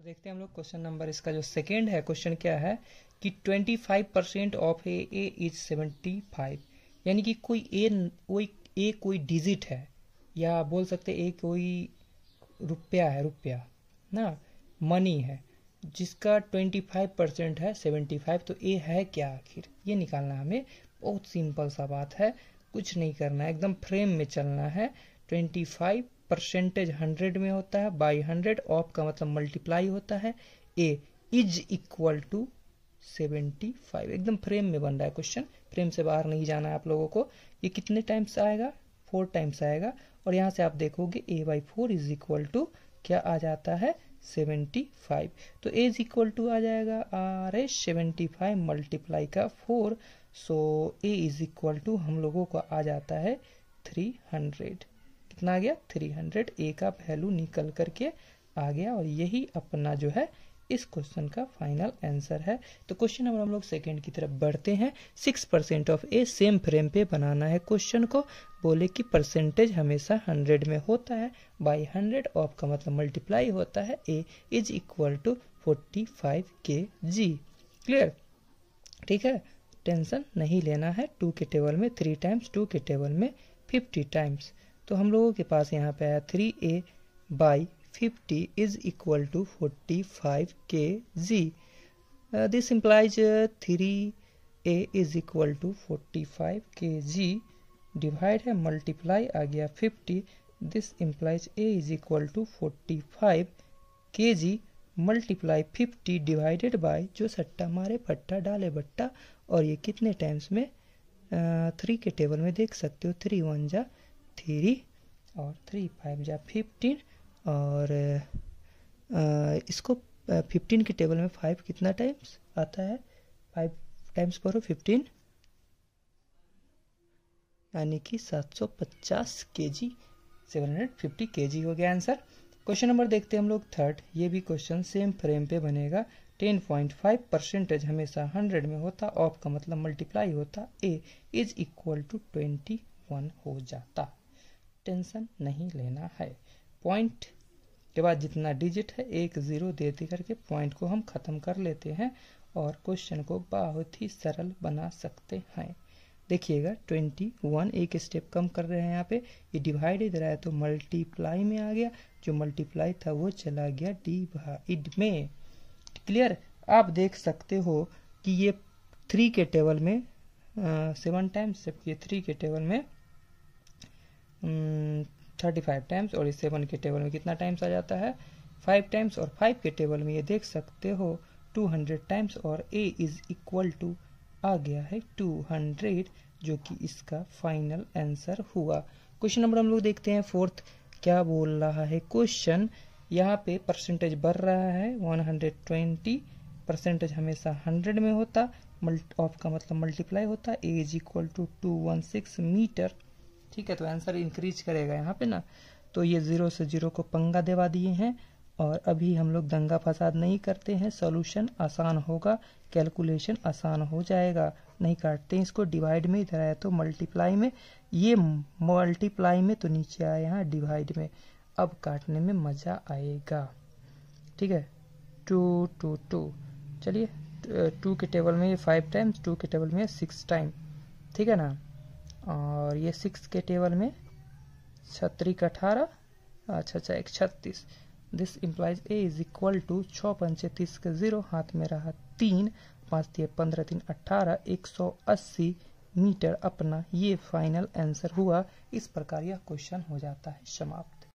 तो देखते हैं हम लोग क्वेश्चन नंबर इसका जो सेकेंड है क्वेश्चन क्या है कि twenty five percent of A A is seventy five यानी कि कोई ए कोई ए कोई डिजिट है या बोल सकते ए कोई रुपया है रुपया ना मनी है जिसका ट्वेंटी फाइव परसेंट है सेवेंटी फाइव तो ए है क्या आखिर ये निकालना हमें बहुत सिंपल सा बात है कुछ नहीं करना है एकदम फ्रेम में चलना है ट्वेंटी फाइव परसेंटेज हंड्रेड में होता है बाई हंड्रेड ऑफ का मतलब मल्टीप्लाई होता है A is equal to seventy five एकदम फ्रेम में बन रहा है क्वेश्चन फ्रेम से बाहर नहीं जाना है आप लोगों को ये कितने टाइम्स आएगा फोर टाइम्स आएगा और यहाँ से आप देखोगे A by four is equal to क्या आ जाता है सेवेंटी फाइव तो ए इज इक्वल टू आ जाएगा R S seventy five multiply का four so A is equal to हम लोगों को आ जाता है थ्री हंड्रेड कितना आ गया 300 ए का वैल्यू निकल करके आ गया और यही अपना जो है इस क्वेश्चन का फाइनल आंसर है तो क्वेश्चन नंबर हम लोग सेकंड की तरफ बढ़ते हैं six percent of A same frame पे बनाना है क्वेश्चन को बोले कि परसेंटेज हमेशा हंड्रेड में होता है बाई हंड्रेड ऑफ का मतलब मल्टीप्लाई होता है A is equal to forty five के जी क्लियर ठीक है टेंशन नहीं लेना है टू के टेबल में थ्री टाइम्स टू के टेबल में फिफ्टी टाइम्स तो हम लोगों के पास यहाँ पे आया three A by fifty is equal to forty five के जी this implies three A is equal to forty five के जी डिवाइड है मल्टीप्लाई आ गया fifty this implies A is equal to forty five के जी मल्टीप्लाई फिफ्टी डिवाइडेड बाई जो सट्टा मारे पट्टा डाले बट्टा और ये कितने टाइम्स में थ्री uh, के टेबल में देख सकते हो थ्री वन जा थ्री और थ्री फाइव जा फिफ्टीन और आ, इसको फिफ्टीन के टेबल में फाइव कितना टाइम्स आता है फाइव टाइम्स करो फिफ्टीन यानी कि सात सौ पचास के जी सेवन हंड्रेड फिफ्टी के जी हो गया आंसर क्वेश्चन नंबर देखते हैं हम लोग थर्ड ये भी क्वेश्चन सेम फ्रेम पे बनेगा टेन पॉइंट फाइव परसेंटेज हमेशा हंड्रेड में होता ऑफ का मतलब मल्टीप्लाई होता A is equal to twenty one हो जाता टेंशन नहीं लेना है पॉइंट के बाद जितना डिजिट है एक ज़ीरो दे दे करके पॉइंट को हम ख़त्म कर लेते हैं और क्वेश्चन को बहुत ही सरल बना सकते हैं देखिएगा ट्वेंटी वन एक स्टेप कम कर रहे हैं यहाँ पे ये डिवाइड इधर आया तो मल्टीप्लाई में आ गया जो मल्टीप्लाई था वो चला गया डिवाइड में क्लियर आप देख सकते हो कि ये थ्री के टेबल में सेवन टाइम्स जबकि थ्री के टेबल में थर्टी फाइव टाइम्स और इस सेवन के टेबल में कितना टाइम्स आ जाता है फाइव टाइम्स और फाइव के टेबल में ये देख सकते हो टू हंड्रेड टाइम्स और ए इज इक्वल टू आ गया है टू हंड्रेड जो कि इसका फाइनल आंसर हुआ क्वेश्चन नंबर हम लोग देखते हैं फोर्थ क्या बोल रहा है क्वेश्चन यहाँ पे परसेंटेज बढ़ रहा है वन हंड्रेड ट्वेंटी परसेंटेज हमेशा हंड्रेड में होता मल्ट ऑफ का मतलब मल्टीप्लाई होता A is equal to two one six metre ठीक है तो आंसर इंक्रीज करेगा यहाँ पे ना तो ये ज़ीरो से ज़ीरो को पंगा देवा दिए हैं और अभी हम लोग दंगा फसाद नहीं करते हैं सॉल्यूशन आसान होगा कैलकुलेशन आसान हो जाएगा नहीं काटते हैं इसको डिवाइड में इधर आया तो मल्टीप्लाई में ये मल्टीप्लाई में तो नीचे आया यहाँ डिवाइड में अब काटने में मज़ा आएगा ठीक है टू टू टू चलिए टू के टेबल में ये फाइव टाइम्स टू के टेबल में सिक्स टाइम ठीक है ना और ये सिक्स के टेबल में छत्तीस अठारह अच्छा अच्छा एक छत्तीस this implies A is equal to छः पंचे तीस के जीरो हाथ में रहा तीन पाँच दिए पंद्रह तीन अट्ठारह एक सौ अस्सी मीटर अपना ये फाइनल आंसर हुआ इस प्रकार यह क्वेश्चन हो जाता है समाप्त